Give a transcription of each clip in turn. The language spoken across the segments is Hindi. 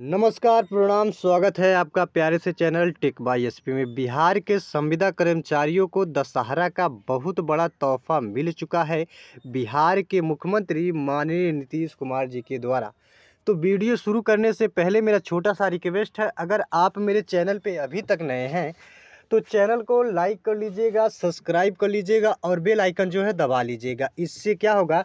नमस्कार प्रणाम स्वागत है आपका प्यारे से चैनल टेक बाई एस में बिहार के संविदा कर्मचारियों को दशहरा का बहुत बड़ा तोहफा मिल चुका है बिहार के मुख्यमंत्री माननीय नीतीश कुमार जी के द्वारा तो वीडियो शुरू करने से पहले मेरा छोटा सा रिक्वेस्ट है अगर आप मेरे चैनल पे अभी तक नए हैं तो चैनल को लाइक कर लीजिएगा सब्सक्राइब कर लीजिएगा और बेल आइकन जो है दबा लीजिएगा इससे क्या होगा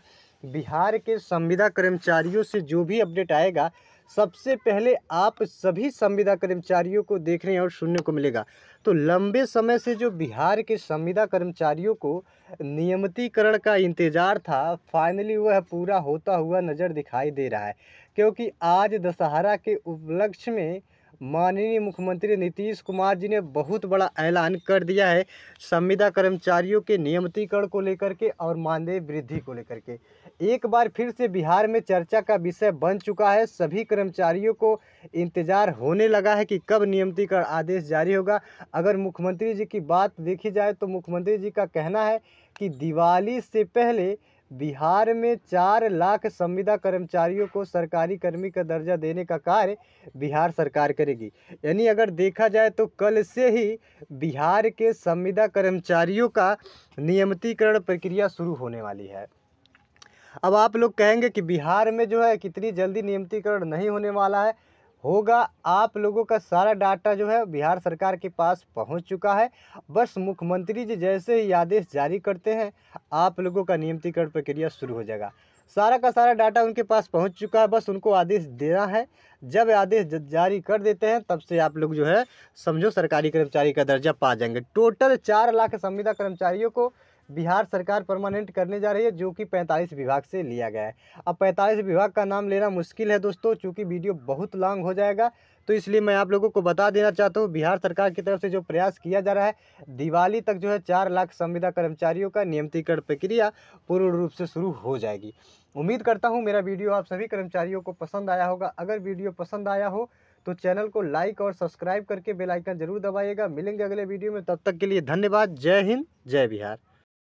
बिहार के संविदा कर्मचारियों से जो भी अपडेट आएगा सबसे पहले आप सभी संविदा कर्मचारियों को देखने और सुनने को मिलेगा तो लंबे समय से जो बिहार के संविदा कर्मचारियों को नियमितीकरण का इंतज़ार था फाइनली वह पूरा होता हुआ नज़र दिखाई दे रहा है क्योंकि आज दशहरा के उपलक्ष्य में माननीय मुख्यमंत्री नीतीश कुमार जी ने बहुत बड़ा ऐलान कर दिया है संविदा कर्मचारियों के नियमितीकरण को लेकर के और मानदेय वृद्धि को लेकर के एक बार फिर से बिहार में चर्चा का विषय बन चुका है सभी कर्मचारियों को इंतजार होने लगा है कि कब नियमितीकरण आदेश जारी होगा अगर मुख्यमंत्री जी की बात देखी जाए तो मुख्यमंत्री जी का कहना है कि दिवाली से पहले बिहार में चार लाख संविदा कर्मचारियों को सरकारी कर्मी का दर्जा देने का कार्य बिहार सरकार करेगी यानी अगर देखा जाए तो कल से ही बिहार के संविदा कर्मचारियों का नियमितीकरण प्रक्रिया शुरू होने वाली है अब आप लोग कहेंगे कि बिहार में जो है कितनी जल्दी नियमितीकरण नहीं होने वाला है होगा आप लोगों का सारा डाटा जो है बिहार सरकार के पास पहुंच चुका है बस मुख्यमंत्री जी जैसे ही आदेश जारी करते हैं आप लोगों का नियमितीकरण प्रक्रिया शुरू हो जाएगा सारा का सारा डाटा उनके पास पहुंच चुका है बस उनको आदेश देना है जब आदेश जारी कर देते हैं तब से आप लोग जो है समझो सरकारी कर्मचारी का दर्जा पा जाएंगे टोटल चार लाख संविदा कर्मचारियों को बिहार सरकार परमानेंट करने जा रही है जो कि 45 विभाग से लिया गया है अब 45 विभाग का नाम लेना मुश्किल है दोस्तों चूँकि वीडियो बहुत लॉन्ग हो जाएगा तो इसलिए मैं आप लोगों को बता देना चाहता हूँ बिहार सरकार की तरफ से जो प्रयास किया जा रहा है दिवाली तक जो है चार लाख संविदा कर्मचारियों का नियमितीकरण प्रक्रिया पूर्ण रूप से शुरू हो जाएगी उम्मीद करता हूँ मेरा वीडियो आप सभी कर्मचारियों को पसंद आया होगा अगर वीडियो पसंद आया हो तो चैनल को लाइक और सब्सक्राइब करके बेल आइकन जरूर दबाइएगा मिलेंगे अगले वीडियो में तब तक के लिए धन्यवाद जय हिंद जय बिहार